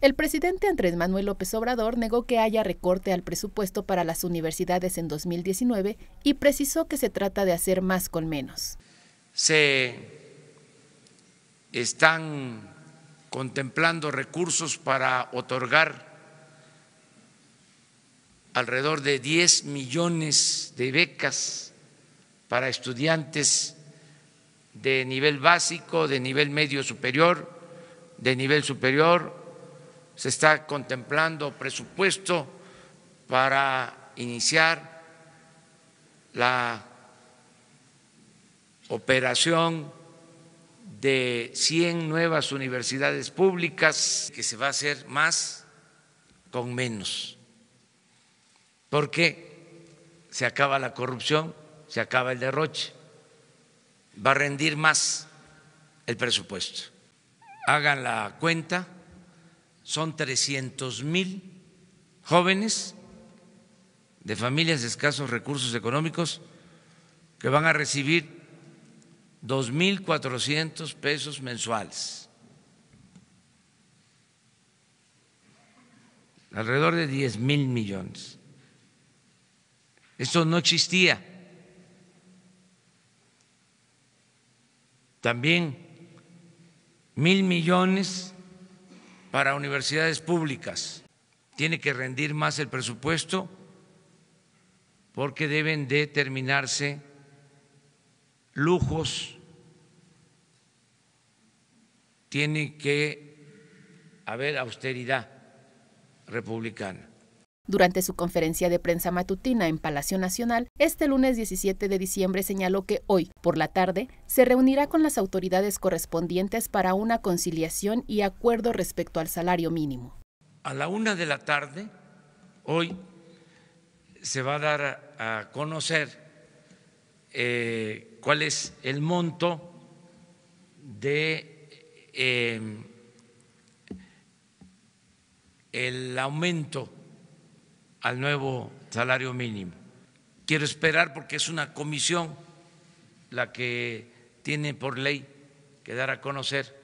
El presidente Andrés Manuel López Obrador negó que haya recorte al presupuesto para las universidades en 2019 y precisó que se trata de hacer más con menos. Se están contemplando recursos para otorgar alrededor de 10 millones de becas para estudiantes de nivel básico, de nivel medio superior, de nivel superior, se está contemplando presupuesto para iniciar la operación de 100 nuevas universidades públicas, que se va a hacer más con menos, porque se acaba la corrupción, se acaba el derroche, va a rendir más el presupuesto. Hagan la cuenta son 300 mil jóvenes de familias de escasos recursos económicos que van a recibir 2.400 pesos mensuales, alrededor de 10 mil millones. Esto no existía. También mil millones para universidades públicas. Tiene que rendir más el presupuesto porque deben determinarse lujos, tiene que haber austeridad republicana. Durante su conferencia de prensa matutina en Palacio Nacional, este lunes 17 de diciembre señaló que hoy, por la tarde, se reunirá con las autoridades correspondientes para una conciliación y acuerdo respecto al salario mínimo. A la una de la tarde, hoy, se va a dar a conocer eh, cuál es el monto de eh, el aumento al nuevo salario mínimo. Quiero esperar porque es una comisión la que tiene por ley que dar a conocer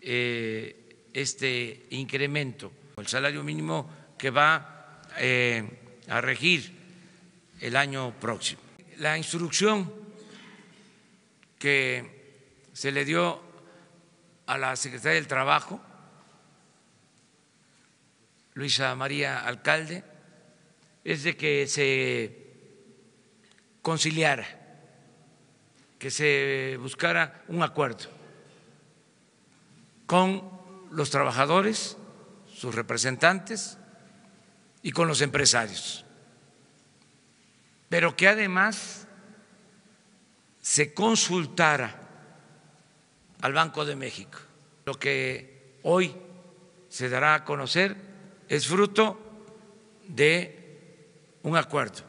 eh, este incremento, el salario mínimo que va eh, a regir el año próximo. La instrucción que se le dio a la Secretaria del Trabajo, Luisa María Alcalde, es de que se conciliara, que se buscara un acuerdo con los trabajadores, sus representantes y con los empresarios, pero que además se consultara al Banco de México. Lo que hoy se dará a conocer es fruto de un acuerdo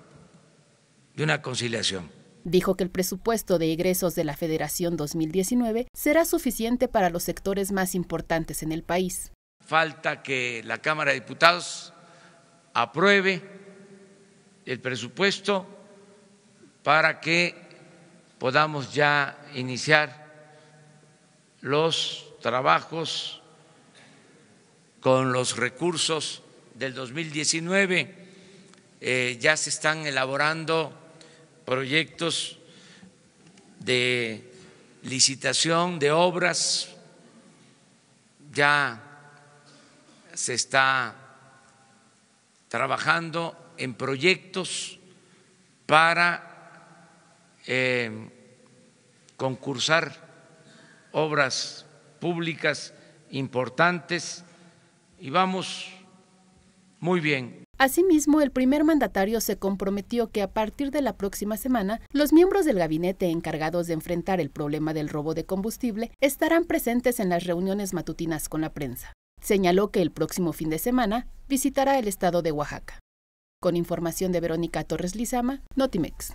de una conciliación. Dijo que el presupuesto de egresos de la Federación 2019 será suficiente para los sectores más importantes en el país. Falta que la Cámara de Diputados apruebe el presupuesto para que podamos ya iniciar los trabajos con los recursos del 2019 eh, ya se están elaborando proyectos de licitación de obras, ya se está trabajando en proyectos para eh, concursar obras públicas importantes y vamos muy bien, Asimismo, el primer mandatario se comprometió que a partir de la próxima semana, los miembros del gabinete encargados de enfrentar el problema del robo de combustible estarán presentes en las reuniones matutinas con la prensa. Señaló que el próximo fin de semana visitará el estado de Oaxaca. Con información de Verónica Torres Lizama, Notimex.